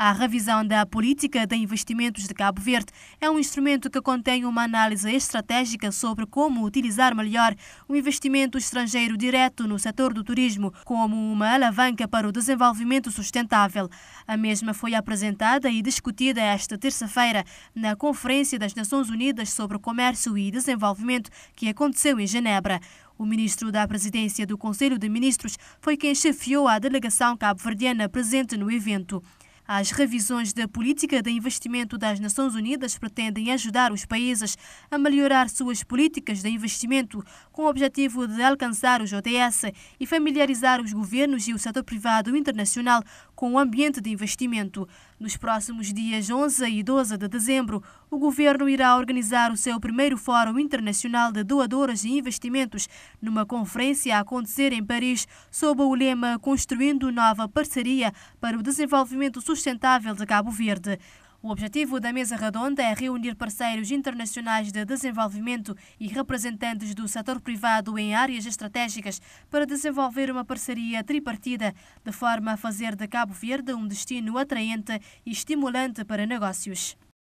A revisão da política de investimentos de Cabo Verde é um instrumento que contém uma análise estratégica sobre como utilizar melhor o investimento estrangeiro direto no setor do turismo como uma alavanca para o desenvolvimento sustentável. A mesma foi apresentada e discutida esta terça-feira na Conferência das Nações Unidas sobre Comércio e Desenvolvimento que aconteceu em Genebra. O ministro da Presidência do Conselho de Ministros foi quem chefiou a delegação cabo-verdiana presente no evento. As revisões da política de investimento das Nações Unidas pretendem ajudar os países a melhorar suas políticas de investimento com o objetivo de alcançar os ODS e familiarizar os governos e o setor privado internacional com o ambiente de investimento. Nos próximos dias 11 e 12 de dezembro, o governo irá organizar o seu primeiro Fórum Internacional de Doadoras e Investimentos, numa conferência a acontecer em Paris, sob o lema Construindo Nova Parceria para o Desenvolvimento Sustentável de Cabo Verde. O objetivo da mesa redonda é reunir parceiros internacionais de desenvolvimento e representantes do setor privado em áreas estratégicas para desenvolver uma parceria tripartida, de forma a fazer de Cabo Verde um destino atraente e estimulante para negócios.